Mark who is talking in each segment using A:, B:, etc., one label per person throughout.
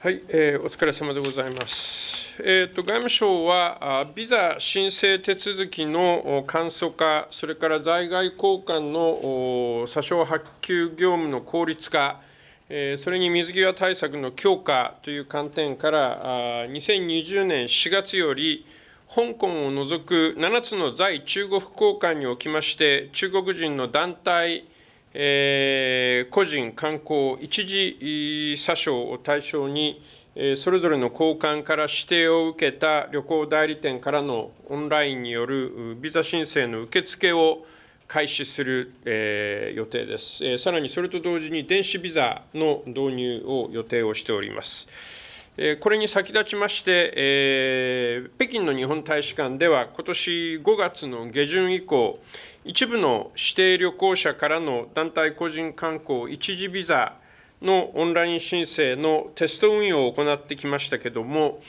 A: はい、えー、お疲れ様でございます。えーと、外務省はあ、ビザ申請手続きの簡素化、それから在外交換の査証発給業務の効率化、えー、それに水際対策の強化という観点から、あ2020年4月より、香港を除く7つの在中国交換におきまして、中国人の団体、え個人、観光、一時詐称を対象に、それぞれの交換から指定を受けた旅行代理店からのオンラインによるビザ申請の受付を開始する、え予定です、えさらにそれと同時に電子ビザの導入を予定をしております。これに先立ちまして、えー、北京の日本大使館では、今年5月の下旬以降、一部の指定旅行者からの団体個人観光一時ビザのオンライン申請のテスト運用を行ってきましたけれども、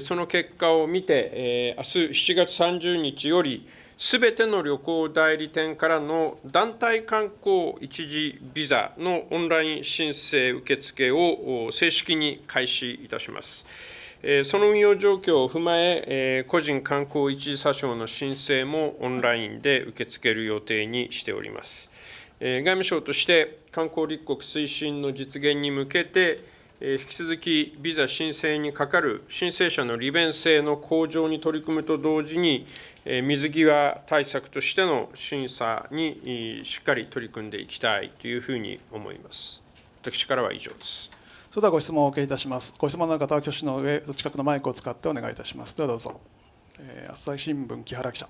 A: その結果を見て、明日7月30日より、すべての旅行代理店からの団体観光一時ビザのオンライン申請受付を正式に開始いたします。その運用状況を踏まえ、個人観光一時査証の申請もオンラインで受け付ける予定にしております。外務省として観光立国推進の実現に向けて、引き続きビザ申請にかかる申請者の利便性の向上に取り組むと同時に、水際対策としての審査にしっかり取り組んでいきたいというふうに思います。私からは以上です。それ
B: ではご質問をお受けいたします。ご質問の方は挙手の上、近くのマイクを使ってお願いいたします。ではどうぞ。え朝日新聞木原記者。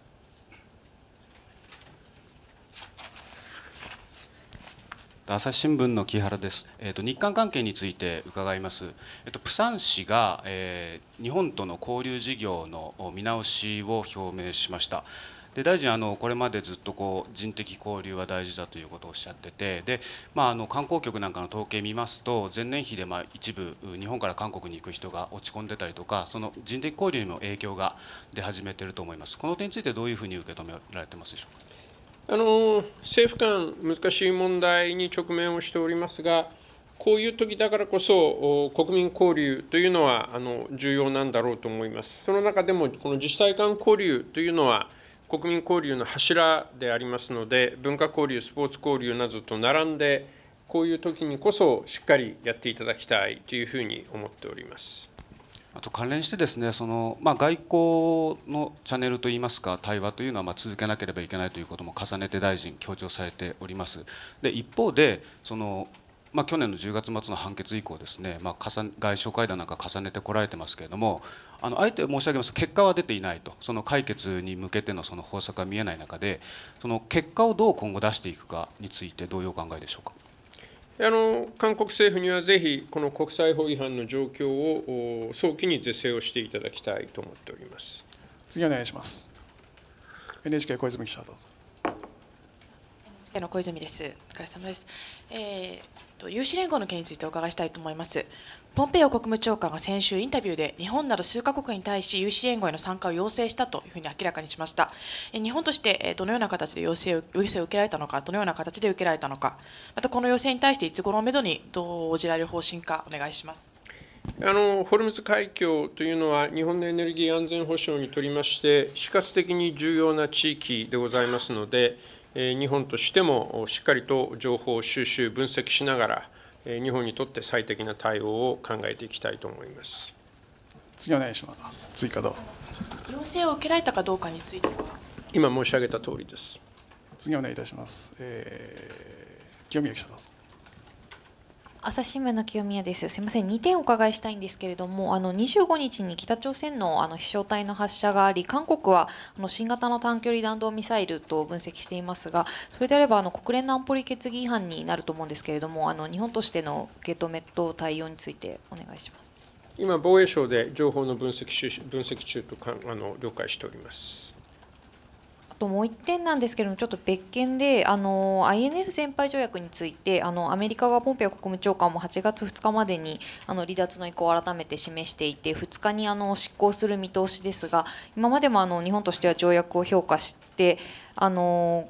C: 朝日新聞の木原です、えーと、日韓関係について伺います、えーと、釜山市が、えー、日本との交流事業の見直しを表明しましたで大臣あのこれまでずっとこう人的交流は大事だということをおっしゃっててで、まあ、あの観光局なんかの統計見ますと前年比でまあ一部日本から韓国に行く人が落ち込んでたりとかその人的交流にも影響が出始めていると思いますこの点についてどういうふうに受け止められてますでしょうか
A: あの政府間、難しい問題に直面をしておりますが、こういう時だからこそ、国民交流というのはあの重要なんだろうと思います。その中でも、この自治体間交流というのは、国民交流の柱でありますので、文化交流、スポーツ交流などと並んで、こういう時にこそしっかりやっていただきたいというふうに思っております。
C: あと関連してですねその、まあ、外交のチャンネルといいますか対話というのはま続けなければいけないということも重ねて大臣強調されております。で一方でそのまあ、去年の10月末の判決以降ですね、まあ、外相会談なんか重ねてこられてますけれどもあのあえて申し上げますと結果は出ていないとその解決に向けてのその方策が見えない中でその結果をどう今後出していくかについてどういうお考えでしょうか。
A: あの韓国政府にはぜひ、この国際法違反の状況を早期に是正をしていただきたいと思っております
B: 次お願いします。NHK 小泉記者どうぞ。
D: NHK の小泉です。お疲れ様です。えー、と有志連合の件についてお伺いしたいと思います。ポンペイオ国務長官が先週インタビューで日本など数カ国に対し有志援護への参加を要請したというふうに明らかにしました日本としてどのような形で要請を要請を受けられたのかどのような形で受けられたのかまたこの要請に対していつ頃をめどにどう応じられる方針かお願い
A: しますあのホルムズ海峡というのは、日本のエネルギー安全保障にとりまして、死活的に重要な地域でございますので、日本としてもしっかりと情報収集、分析しながら、日本にとって最適な対応を考えていきたいと思います。
B: 次お願いします。
A: 追加どう
D: 要請を受けられたかどうかについては
A: 今申し上げた通りです。
B: 次お願いいたします。えー、清宮記者どうぞ。
D: 朝日新聞の清宮です。すみません、2点お伺いしたいんですけれども、あの25日に北朝鮮のあの飛翔体の発射があり、韓国はあの新型の短距離弾道ミサイルと分析していますが、それであればあの国連の安保理決議違反になると思うんですけれども、あの日本としての受け止めと対応につい
A: てお願いします。今防衛省で情報の分析分析中とかあの了解しております。
D: あともう1点なんですけれども、ちょっと別件で、あの INF 先輩条約について、あのアメリカがポンペオ国務長官も8月2日までにあの離脱の意向を改めて示していて、2日にあの執行する見通しですが、今までもあの日本としては条約を評価して、あの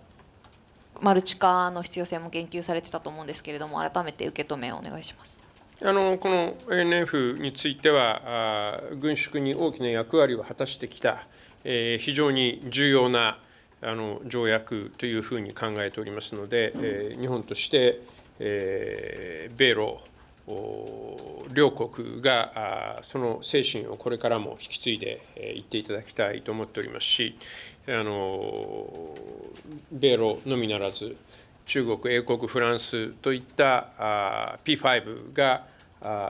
D: マルチ化の必要性も言及されてたと思うんですけれども、改めて受け止めをお願いします。
A: あのこの ANF については、軍縮に大きな役割を果たしてきた、えー、非常に重要なあの条約というふうに考えておりますので、えー、日本として、えー、米ロ両国がその精神をこれからも引き継いでいっていただきたいと思っておりますし、あの米ロのみならず、中国、英国、フランスといった P5 が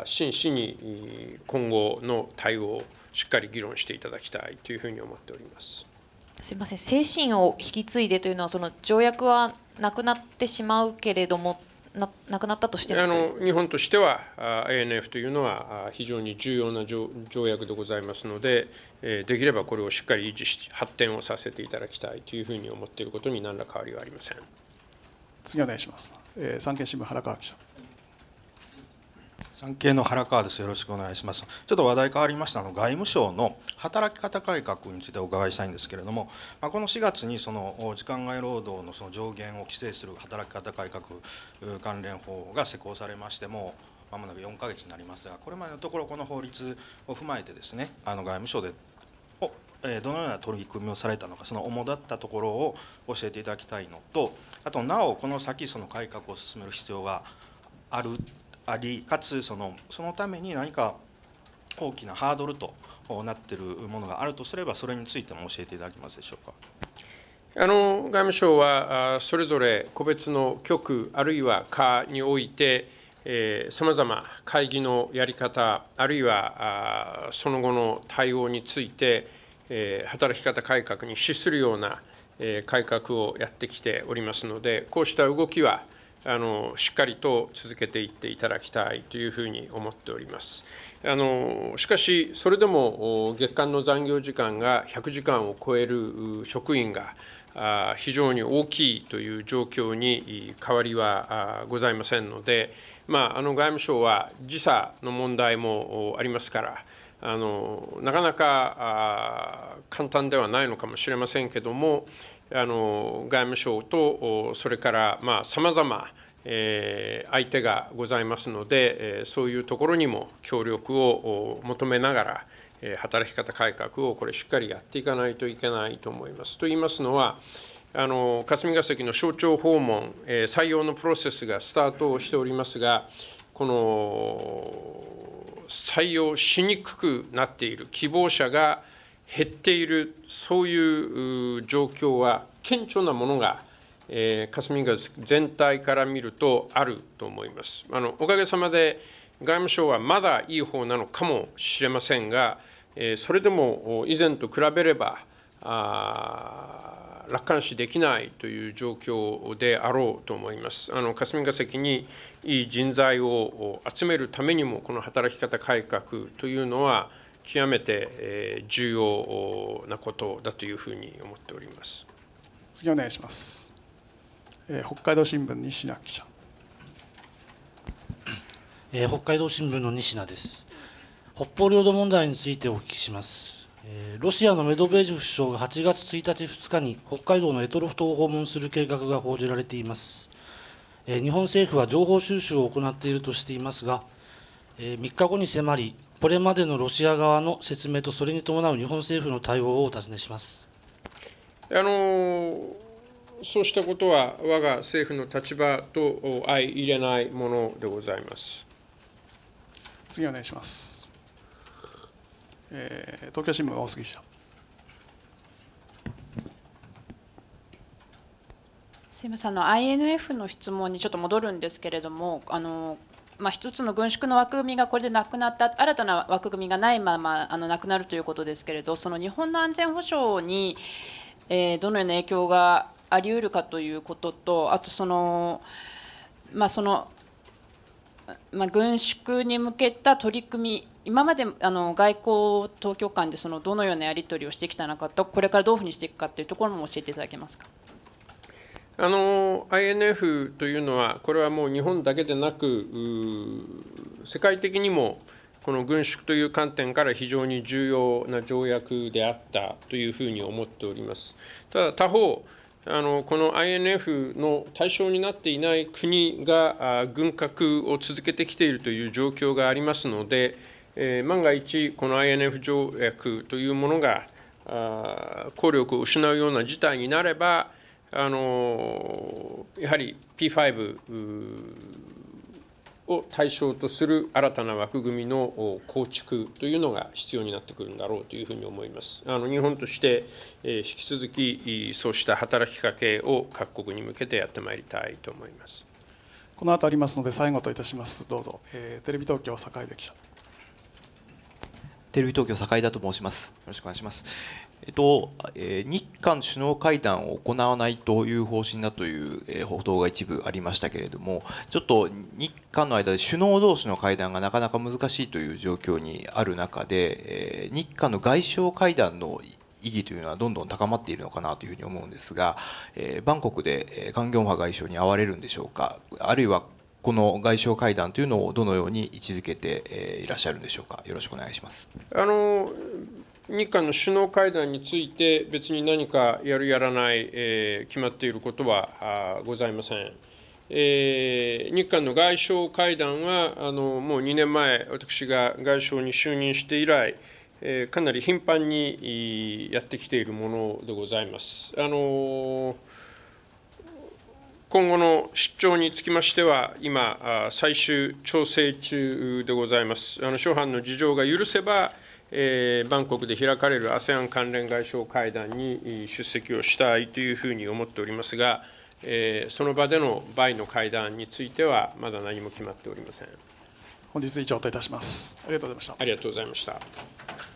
A: 真摯に今後の対応をしっかり議論していただきたいというふうに思っております。
D: すみません精神を引き継いでというのはその条約はなくなってしまうけれどもななくなったとしてあの
A: 日本としては INF というのは非常に重要な条約でございますので、できればこれをしっかり維持し、発展をさせていただきたいというふうに思っていることに何ら変わりはありません
B: 次お願いします、え産経新聞、原川記者。
D: 産経の原川です。よろしくお願いします。ちょっと話題変わりましたあの外務省の働き方改革についてお伺いしたいんですけれども、まあ、この4月にその時間外労働のその上限を規制する働き方改革関連法が施行されましても。まもなく4ヶ月になりますが、これまでのところこの法律を踏まえてですね、あの外務省でをどのような取り組みをされたのかその主だったところを教えていただきたいのとあとなおこの先その改革を進める必要があるありかつそのそのために何か大きなハードルとなっているものがあるとすればそれについても教えていただけますでしょうか。
A: あの外務省はそれぞれ個別の局あるいは課においてさまざま会議のやり方あるいはその後の対応について働き方改革に資するような改革をやってきておりますのでこうした動きはあのしっかりと続けていっていただきたいというふうに思っております。あのしかし、それでも月間の残業時間が100時間を超える職員が非常に大きいという状況に変わりはございませんので、まあ、あの外務省は時差の問題もありますから、あのなかなか簡単ではないのかもしれませんけども、あの外務省とそれからさまざ、あ、まえー、相手がございますので、えー、そういうところにも協力を求めながら、えー、働き方改革をこれしっかりやっていかないといけないと思います。と言いますのはあの霞が関の省庁訪問、えー、採用のプロセスがスタートをしておりますがこの採用しにくくなっている希望者が減っている、そういう状況は顕著なものが、えー、霞が関全体から見るとあると思います。あのおかげさまで外務省はまだいい方なのかもしれませんが、えー、それでも以前と比べれば楽観視できないという状況であろうと思います。あの霞が関にいい人材を集めるためにもこの働き方改革というのは極めて重要なことだというふうに思っております
B: 次お願いします、えー、北海道新聞西名記者、
C: えー、北海道新聞の西名です北方領土問題についてお聞きしますロシアのメドベージェフ首相が8月1日、2日に北海道の択ト島を訪問する計画が報じられています日本政府は情報収集を行っているとしていますが3日後に迫りこれまでのロシア側の説明とそれに伴う日本政府の対応をお尋ねします
A: あのそうしたことは我が政府の立場と相入れないものでございます
B: 次お願いします、えー、東京新聞大杉記者
D: すみませんあの INF の質問にちょっと戻るんですけれどもあのまあ、一つの軍縮の枠組みがこれでなくなった新たな枠組みがないままあのなくなるということですけれどその日本の安全保障に、えー、どのような影響がありうるかということとあとその,、まあそのまあ、軍縮に向けた取り組み今まであの外交当局間でそのどのようなやり取りをしてきたのかとこれからどういうふうにしていくかというところも教えていただけますか。
A: あの INF というのは、これはもう日本だけでなく、世界的にもこの軍縮という観点から非常に重要な条約であったというふうに思っております。ただ他方あのこの INF の対象になっていない国が軍拡を続けてきているという状況がありますので、えー、万が一、この INF 条約というものが効力を失うような事態になれば、あのやはり P5 を対象とする新たな枠組みの構築というのが必要になってくるんだろうというふうに思います。あの日本として、え引き続きそうした働きかけを各国に向けてやってまいりたいと思います。
B: この後ありますので最後といたします。どうぞ、えー、テレビ東京坂出記者。
C: テレビ東京堺井田と申します。よろしくお願いします。えっと、日韓首脳会談を行わないという方針だという報道が一部ありましたけれども、ちょっと日韓の間で首脳同士の会談がなかなか難しいという状況にある中で、日韓の外相会談の意義というのはどんどん高まっているのかなというふうに思うんですが、バンコクでカン・ギョンハ外相に会われるんでしょうか、あるいはこの外相会談というのをどのように位置づけていらっしゃるんでしょうか、よろしくお願いします
A: あの日韓の首脳会談について、別に何かやる、やらない、えー、決まっていることはございません。えー、日韓の外相会談はあの、もう2年前、私が外相に就任して以来、えー、かなり頻繁にやってきているものでございます。あのー、今後の出張につきましては、今、最終調整中でございます。あの諸般の事情が許せばえバンコクで開かれる ASEAN 関連外相会談に出席をしたいというふうに思っておりますが、えその場でのバイの会談については、まだ何も決まっておりません。
B: 本日以上といたしま
C: す。ありがとうございまし
B: た。
A: ありがとうございました。